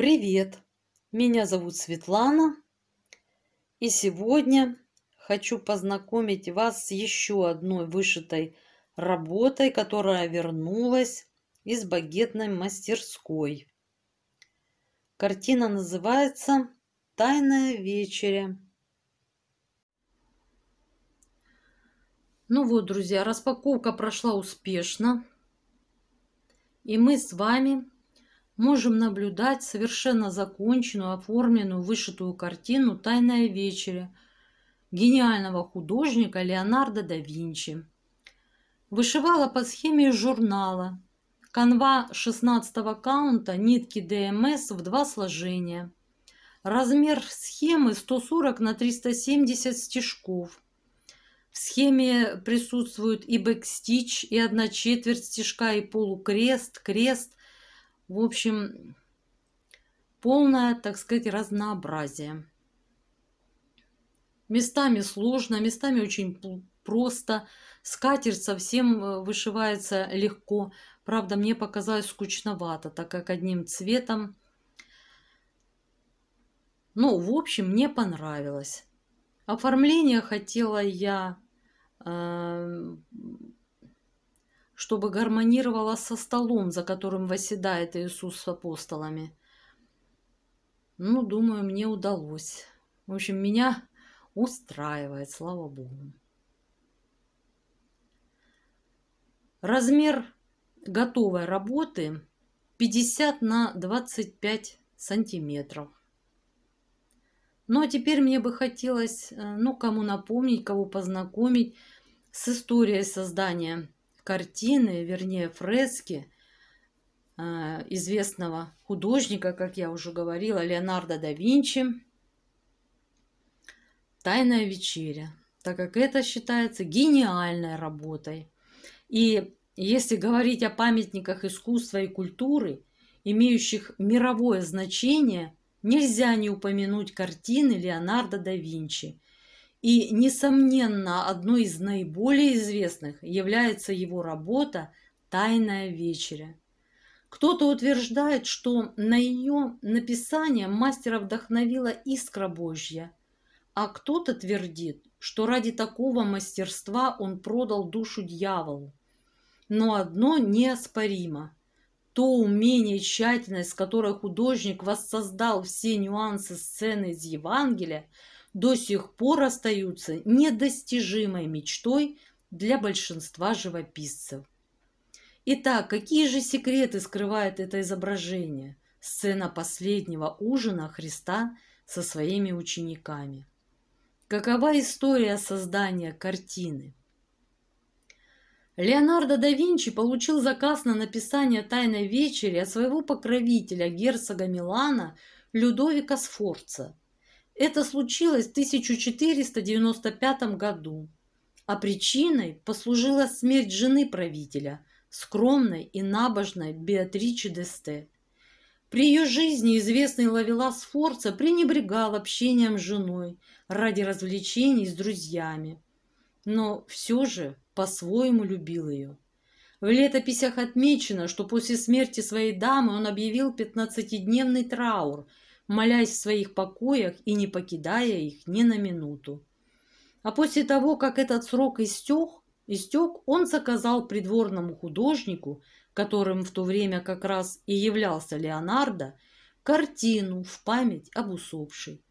Привет! Меня зовут Светлана, и сегодня хочу познакомить вас с еще одной вышитой работой, которая вернулась из багетной мастерской. Картина называется «Тайная вечеря». Ну вот, друзья, распаковка прошла успешно. И мы с вами можем наблюдать совершенно законченную, оформленную, вышитую картину «Тайная вечеря» гениального художника Леонардо да Винчи. Вышивала по схеме журнала. Канва 16 го каунта, нитки ДМС в два сложения. Размер схемы 140 на 370 стежков. В схеме присутствуют и бэкстич, и одна четверть стежка, и полукрест, крест, в общем, полное, так сказать, разнообразие. Местами сложно, местами очень просто. Скатерть совсем э, вышивается легко. Правда, мне показалось скучновато, так как одним цветом. Ну, в общем, мне понравилось. Оформление хотела я э, чтобы гармонировала со столом, за которым восседает Иисус с апостолами. Ну, думаю, мне удалось. В общем, меня устраивает, слава Богу. Размер готовой работы 50 на 25 сантиметров. Ну а теперь мне бы хотелось, э, ну, кому напомнить, кого познакомить с историей создания картины, вернее фрески а, известного художника, как я уже говорила, Леонардо да Винчи «Тайная вечеря», так как это считается гениальной работой. И если говорить о памятниках искусства и культуры, имеющих мировое значение, нельзя не упомянуть картины Леонардо да Винчи – и, несомненно, одной из наиболее известных является его работа «Тайная вечеря». Кто-то утверждает, что на ее написание мастера вдохновила искра Божья, а кто-то твердит, что ради такого мастерства он продал душу дьяволу. Но одно неоспоримо. То умение и тщательность, с которой художник воссоздал все нюансы сцены из Евангелия – до сих пор остаются недостижимой мечтой для большинства живописцев. Итак, какие же секреты скрывает это изображение? Сцена последнего ужина Христа со своими учениками. Какова история создания картины? Леонардо да Винчи получил заказ на написание «Тайной вечери» от своего покровителя, герцога Милана Людовика Сфорца – это случилось в 1495 году, а причиной послужила смерть жены правителя, скромной и набожной Беатричи Десте. При ее жизни известный Лавелас Форца пренебрегал общением с женой ради развлечений с друзьями, но все же по-своему любил ее. В летописях отмечено, что после смерти своей дамы он объявил 15-дневный траур – молясь в своих покоях и не покидая их ни на минуту. А после того, как этот срок истек, истек, он заказал придворному художнику, которым в то время как раз и являлся Леонардо, картину в память об усопшей.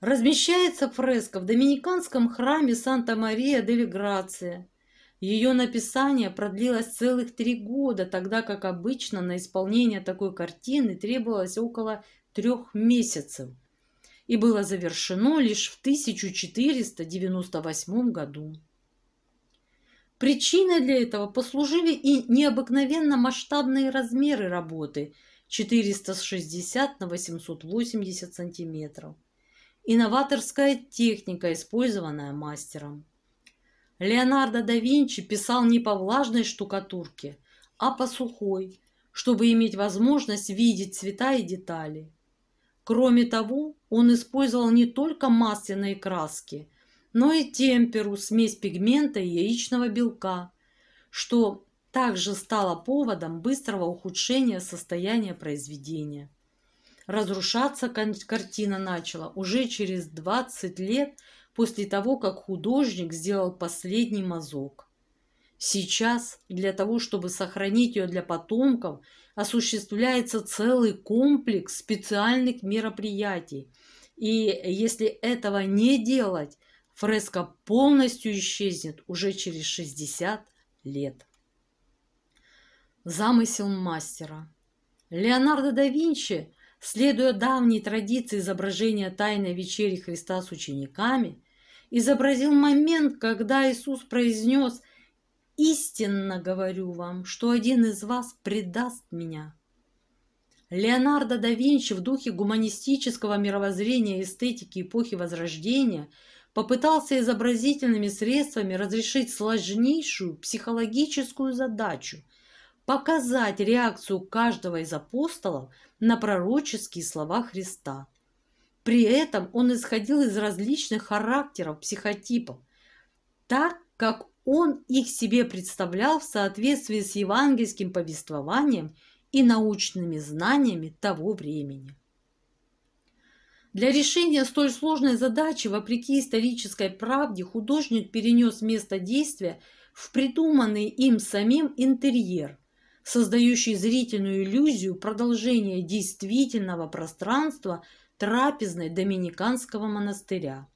Размещается фреска в доминиканском храме Санта-Мария-дель-Грация ее написание продлилось целых три года, тогда как обычно на исполнение такой картины требовалось около трех месяцев и было завершено лишь в 1498 году. Причиной для этого послужили и необыкновенно масштабные размеры работы – 460 на 880 сантиметров. Инноваторская техника, использованная мастером. Леонардо да Винчи писал не по влажной штукатурке, а по сухой, чтобы иметь возможность видеть цвета и детали. Кроме того, он использовал не только масляные краски, но и темперу, смесь пигмента и яичного белка, что также стало поводом быстрого ухудшения состояния произведения. Разрушаться картина начала уже через 20 лет после того, как художник сделал последний мазок. Сейчас для того, чтобы сохранить ее для потомков, осуществляется целый комплекс специальных мероприятий. И если этого не делать, фреска полностью исчезнет уже через 60 лет. Замысел мастера. Леонардо да Винчи – Следуя давней традиции изображения Тайной вечери Христа с учениками, изобразил момент, когда Иисус произнес «Истинно говорю вам, что один из вас предаст меня». Леонардо да Винчи в духе гуманистического мировоззрения и эстетики эпохи Возрождения попытался изобразительными средствами разрешить сложнейшую психологическую задачу – показать реакцию каждого из апостолов на пророческие слова Христа. При этом он исходил из различных характеров, психотипов, так как он их себе представлял в соответствии с евангельским повествованием и научными знаниями того времени. Для решения столь сложной задачи, вопреки исторической правде, художник перенес место действия в придуманный им самим интерьер, создающий зрительную иллюзию продолжения действительного пространства трапезной доминиканского монастыря.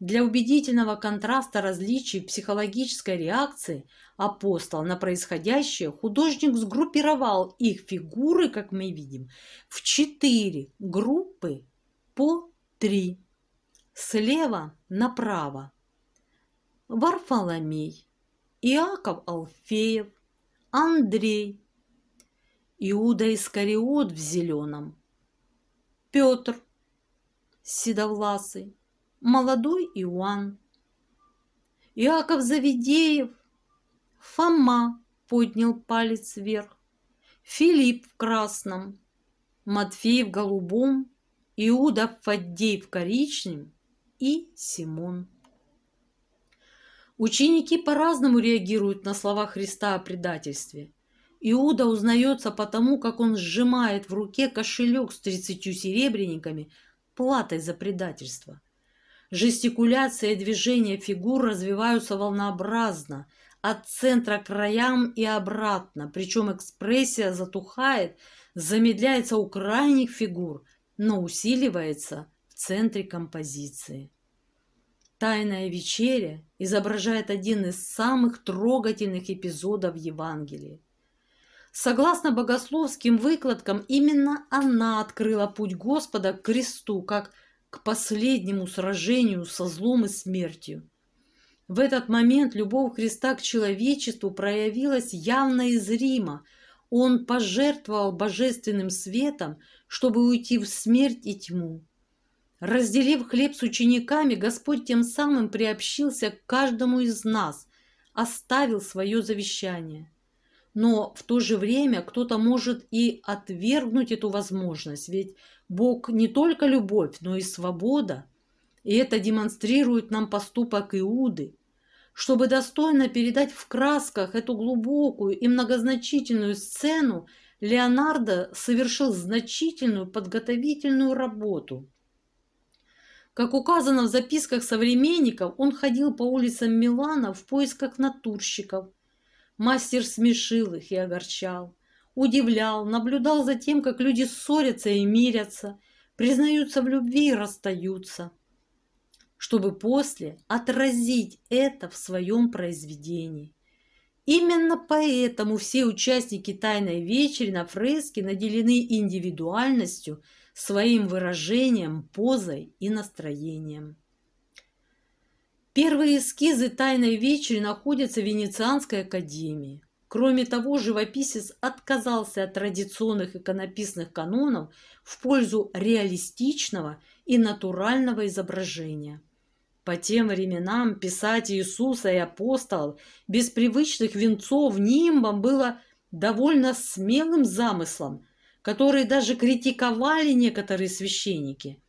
Для убедительного контраста различий психологической реакции апостол на происходящее художник сгруппировал их фигуры, как мы видим, в четыре группы по три. Слева направо Варфоломей, Иаков Алфеев, Андрей, Иуда Искариот в зеленом, Петр, Седовласый, молодой Иоанн, Иаков Завидеев, Фома поднял палец вверх, Филипп в красном, Матфей в голубом, Иуда Фаддей в коричневом и Симон. Ученики по-разному реагируют на слова Христа о предательстве. Иуда узнается потому, как он сжимает в руке кошелек с тридцатью серебряниками платой за предательство. Жестикуляция и движения фигур развиваются волнообразно, от центра к краям и обратно, причем экспрессия затухает, замедляется у крайних фигур, но усиливается в центре композиции. Тайная вечеря изображает один из самых трогательных эпизодов Евангелия. Согласно богословским выкладкам, именно она открыла путь Господа к кресту, как к последнему сражению со злом и смертью. В этот момент любовь Христа к человечеству проявилась явно из Рима. Он пожертвовал божественным светом, чтобы уйти в смерть и тьму. Разделив хлеб с учениками, Господь тем самым приобщился к каждому из нас, оставил свое завещание. Но в то же время кто-то может и отвергнуть эту возможность, ведь Бог не только любовь, но и свобода. И это демонстрирует нам поступок Иуды. Чтобы достойно передать в красках эту глубокую и многозначительную сцену, Леонардо совершил значительную подготовительную работу – как указано в записках современников, он ходил по улицам Милана в поисках натурщиков. Мастер смешил их и огорчал, удивлял, наблюдал за тем, как люди ссорятся и мирятся, признаются в любви и расстаются, чтобы после отразить это в своем произведении. Именно поэтому все участники «Тайной вечери» на фреске наделены индивидуальностью – своим выражением, позой и настроением. Первые эскизы «Тайной вечери» находятся в Венецианской академии. Кроме того, живописец отказался от традиционных иконописных канонов в пользу реалистичного и натурального изображения. По тем временам писать Иисуса и апостол без привычных венцов нимбом было довольно смелым замыслом – которые даже критиковали некоторые священники.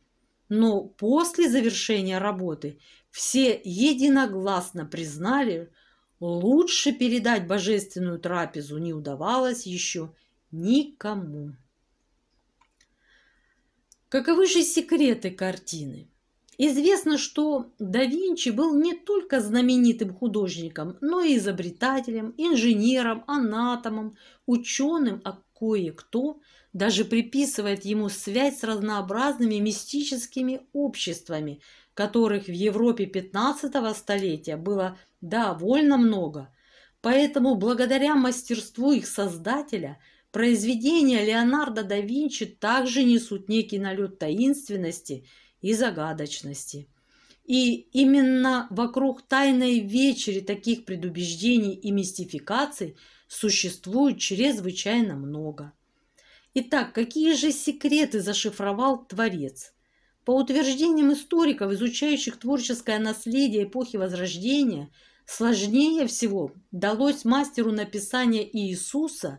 Но после завершения работы все единогласно признали, лучше передать божественную трапезу не удавалось еще никому. Каковы же секреты картины? Известно, что да Винчи был не только знаменитым художником, но и изобретателем, инженером, анатомом, ученым, а кое-кто – даже приписывает ему связь с разнообразными мистическими обществами, которых в Европе 15 столетия было довольно много. Поэтому благодаря мастерству их создателя произведения Леонардо да Винчи также несут некий налет таинственности и загадочности. И именно вокруг тайной вечери таких предубеждений и мистификаций существует чрезвычайно много – Итак, какие же секреты зашифровал Творец? По утверждениям историков, изучающих творческое наследие эпохи Возрождения, сложнее всего далось мастеру написания Иисуса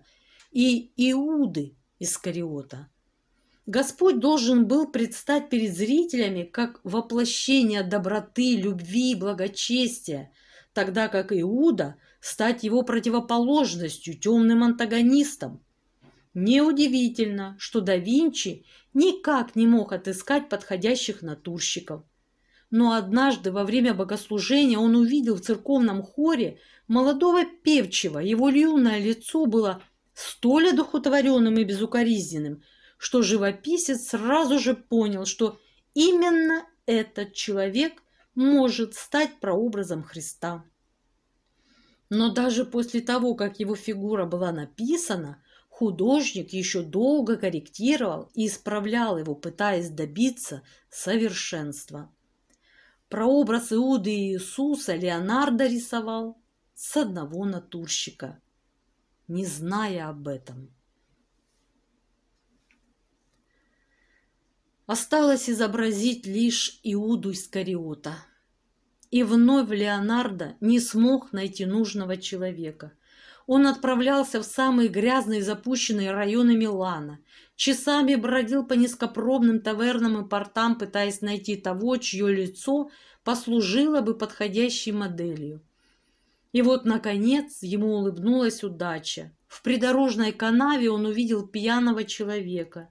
и Иуды Искариота. Господь должен был предстать перед зрителями как воплощение доброты, любви и благочестия, тогда как Иуда – стать его противоположностью, темным антагонистом – Неудивительно, что да Винчи никак не мог отыскать подходящих натурщиков. Но однажды во время богослужения он увидел в церковном хоре молодого певчего. Его юное лицо было столь одухотворенным и безукоризненным, что живописец сразу же понял, что именно этот человек может стать прообразом Христа. Но даже после того, как его фигура была написана – Художник еще долго корректировал и исправлял его, пытаясь добиться совершенства. Прообраз Иуды Иисуса Леонардо рисовал с одного натурщика, не зная об этом. Осталось изобразить лишь Иуду Искариота. И вновь Леонардо не смог найти нужного человека – он отправлялся в самые грязные и запущенные районы Милана. Часами бродил по низкопробным тавернам и портам, пытаясь найти того, чье лицо послужило бы подходящей моделью. И вот, наконец, ему улыбнулась удача. В придорожной канаве он увидел пьяного человека.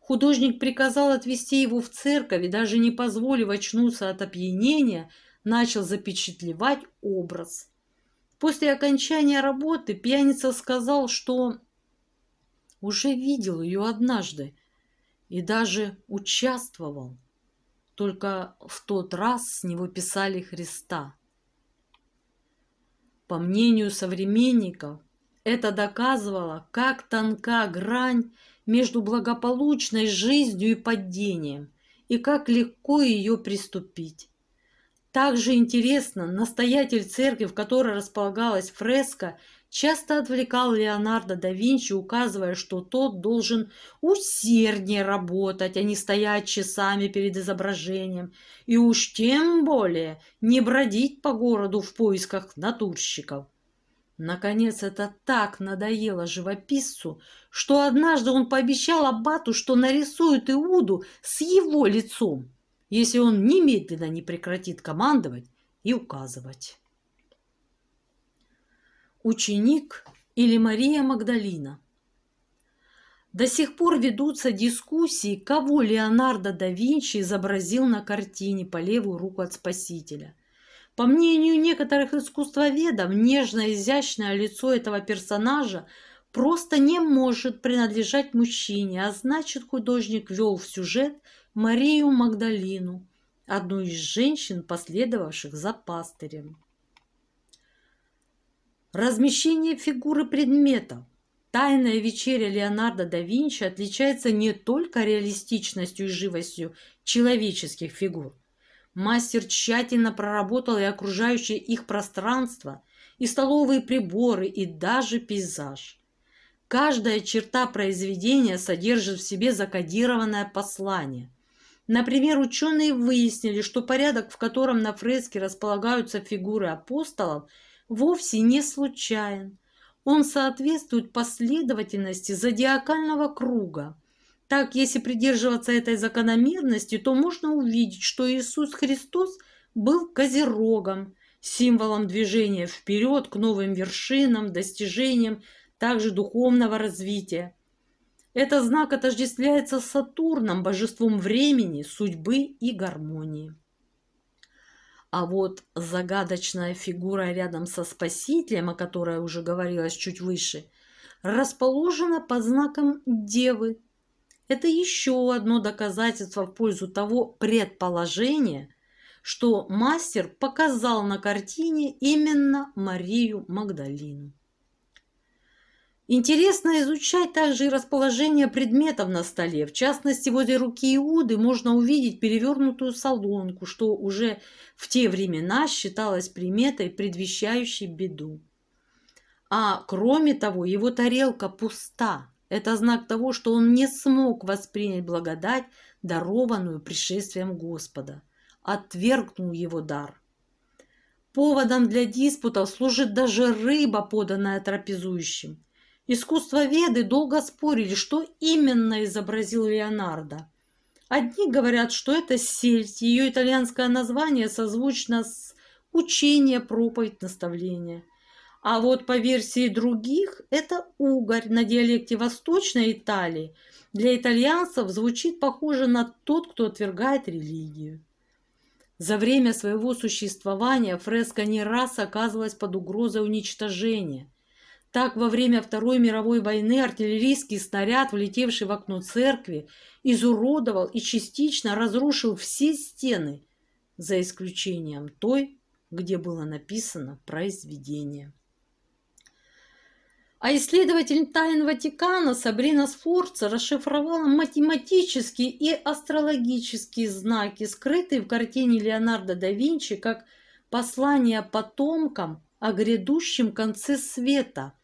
Художник приказал отвезти его в церковь и, даже не позволив очнуться от опьянения, начал запечатлевать образ. После окончания работы пьяница сказал, что уже видел ее однажды и даже участвовал. Только в тот раз с него писали Христа. По мнению современников, это доказывало, как тонка грань между благополучной жизнью и падением, и как легко ее приступить. Также интересно, настоятель церкви, в которой располагалась фреска, часто отвлекал Леонардо да Винчи, указывая, что тот должен усерднее работать, а не стоять часами перед изображением, и уж тем более не бродить по городу в поисках натурщиков. Наконец, это так надоело живописцу, что однажды он пообещал Аббату, что нарисует Иуду с его лицом если он немедленно не прекратит командовать и указывать. Ученик или Мария Магдалина. До сих пор ведутся дискуссии, кого Леонардо да Винчи изобразил на картине по левую руку от Спасителя. По мнению некоторых искусствоведов, нежное изящное лицо этого персонажа – просто не может принадлежать мужчине, а значит, художник вел в сюжет Марию Магдалину, одну из женщин, последовавших за пастырем. Размещение фигуры предметов. Тайная вечеря Леонардо да Винчи отличается не только реалистичностью и живостью человеческих фигур. Мастер тщательно проработал и окружающее их пространство, и столовые приборы, и даже пейзаж. Каждая черта произведения содержит в себе закодированное послание. Например, ученые выяснили, что порядок, в котором на фреске располагаются фигуры апостолов, вовсе не случайен. Он соответствует последовательности зодиакального круга. Так, если придерживаться этой закономерности, то можно увидеть, что Иисус Христос был козерогом, символом движения вперед к новым вершинам, достижениям, также духовного развития. Этот знак отождествляется с Сатурном, божеством времени, судьбы и гармонии. А вот загадочная фигура рядом со Спасителем, о которой уже говорилось чуть выше, расположена под знаком Девы. Это еще одно доказательство в пользу того предположения, что мастер показал на картине именно Марию Магдалину. Интересно изучать также и расположение предметов на столе. В частности, возле руки Иуды можно увидеть перевернутую солонку, что уже в те времена считалось приметой, предвещающей беду. А кроме того, его тарелка пуста. Это знак того, что он не смог воспринять благодать, дарованную пришествием Господа. Отвергнул его дар – Поводом для диспута служит даже рыба, поданная трапезующим. Искусствоведы долго спорили, что именно изобразил Леонардо. Одни говорят, что это сельдь, ее итальянское название созвучно с учение, проповедь, наставление. А вот по версии других, это угорь на диалекте Восточной Италии. Для итальянцев звучит похоже на тот, кто отвергает религию. За время своего существования фреска не раз оказывалась под угрозой уничтожения – так, во время Второй мировой войны артиллерийский снаряд, влетевший в окно церкви, изуродовал и частично разрушил все стены, за исключением той, где было написано произведение. А исследователь тайн Ватикана Сабрина Сфорца расшифровала математические и астрологические знаки, скрытые в картине Леонардо да Винчи как послание потомкам о грядущем конце света –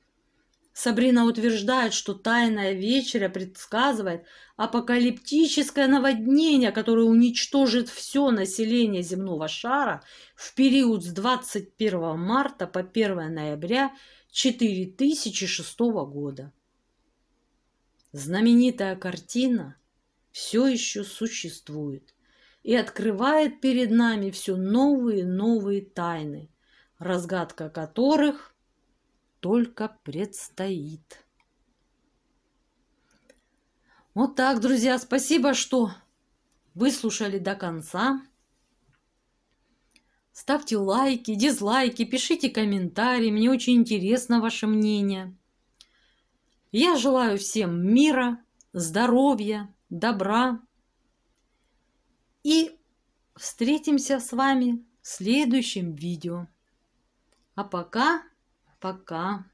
Сабрина утверждает, что тайная вечеря предсказывает апокалиптическое наводнение, которое уничтожит все население земного шара в период с 21 марта по 1 ноября 4006 года. Знаменитая картина все еще существует и открывает перед нами все новые и новые тайны, разгадка которых только предстоит. Вот так, друзья, спасибо, что выслушали до конца. Ставьте лайки, дизлайки, пишите комментарии. Мне очень интересно ваше мнение. Я желаю всем мира, здоровья, добра. И встретимся с вами в следующем видео. А пока... Пока.